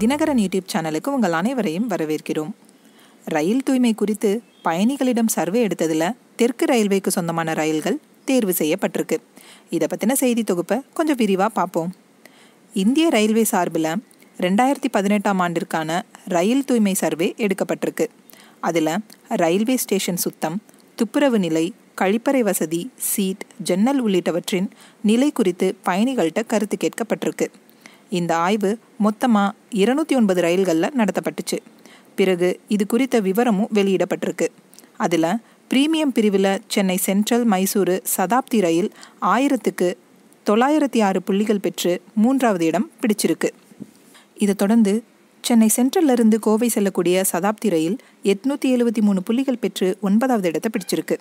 Dinakaran YouTube சேனலுக்கு உங்கள் அனைவரையும் வரவேற்கிறோம் ரயில் தூய்மை குறித்து பயணிகளிடம் சர்வே எடுத்ததில் தெற்கு ரயில்வேக்கு சொந்தமான ரயில்கள் தேர்வு செய்யப்பட்டிருக்கு இதை பற்றின செய்தி தொகுப்பை கொஞ்சம் விரிவாக பார்ப்போம் இந்திய ரயில்வே சார்பில் ரெண்டாயிரத்தி பதினெட்டாம் ஆண்டிற்கான ரயில் தூய்மை சர்வே எடுக்கப்பட்டிருக்கு அதில் ரயில்வே ஸ்டேஷன் சுத்தம் துப்புரவு நிலை கழிப்பறை வசதி சீட் ஜன்னல் உள்ளிட்டவற்றின் நிலை குறித்து பயணிகள்கிட்ட கருத்து கேட்கப்பட்டிருக்கு இந்த ஆய்வு மொத்தமாக இருநூத்தி ஒன்பது ரயில்களில் நடத்தப்பட்டுச்சு பிறகு இது குறித்த விவரமும் வெளியிடப்பட்டிருக்கு அதில் பிரீமியம் பிரிவில் சென்னை சென்ட்ரல் மைசூரு சதாப்தி ரயில் ஆயிரத்துக்கு தொள்ளாயிரத்தி ஆறு புள்ளிகள் பெற்று மூன்றாவது இடம் பிடிச்சிருக்கு இதை தொடர்ந்து சென்னை சென்ட்ரல்லிருந்து கோவை செல்லக்கூடிய சதாப்தி ரயில் எட்நூற்றி எழுபத்தி மூணு புள்ளிகள் பெற்று ஒன்பதாவது இடத்தை பிடிச்சிருக்கு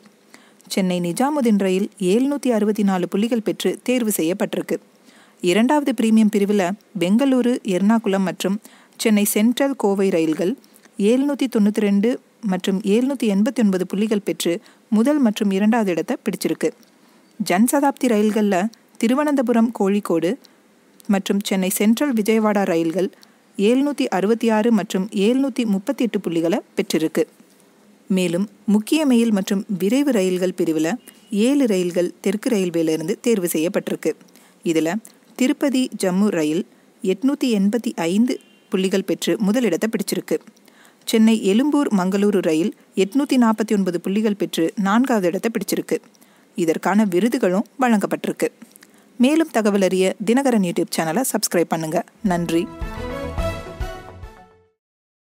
சென்னை நிஜாமுதீன் ரயில் ஏழ்நூற்றி அறுபத்தி நாலு புள்ளிகள் பெற்று தேர்வு செய்யப்பட்டிருக்கு இரண்டாவது பிரீமியம் பிரிவில் பெங்களூரு எர்ணாகுளம் மற்றும் சென்னை சென்ட்ரல் கோவை ரயில்கள் ஏழ்நூற்றி தொண்ணூற்றி ரெண்டு மற்றும் ஏழ்நூற்றி எண்பத்தி ஒன்பது புள்ளிகள் பெற்று முதல் மற்றும் இரண்டாவது இடத்தை பிடிச்சிருக்கு ஜன்சதாப்தி ரயில்களில் திருவனந்தபுரம் கோழிக்கோடு மற்றும் சென்னை சென்ட்ரல் விஜயவாடா ரயில்கள் ஏழ்நூற்றி அறுபத்தி ஆறு மற்றும் ஏழ்நூற்றி முப்பத்தி எட்டு புள்ளிகளை பெற்றிருக்கு மேலும் முக்கிய மெயில் மற்றும் விரைவு ரயில்கள் பிரிவில் ஏழு ரயில்கள் தெற்கு ரயில்வேலிருந்து தேர்வு செய்யப்பட்டிருக்கு இதில் திருப்பதி ஜம்மு ரயில் எட்நூற்றி எண்பத்தி ஐந்து புள்ளிகள் பெற்று முதலிடத்தை பிடிச்சிருக்கு சென்னை எழும்பூர் மங்களூரு ரயில் எட்நூற்றி நாற்பத்தி ஒன்பது புள்ளிகள் பெற்று நான்காவது இடத்தை பிடிச்சிருக்கு இதற்கான விருதுகளும் வழங்கப்பட்டிருக்கு மேலும் தகவல் அறிய தினகரன் யூடியூப் சேனலை சப்ஸ்கிரைப் பண்ணுங்கள் நன்றி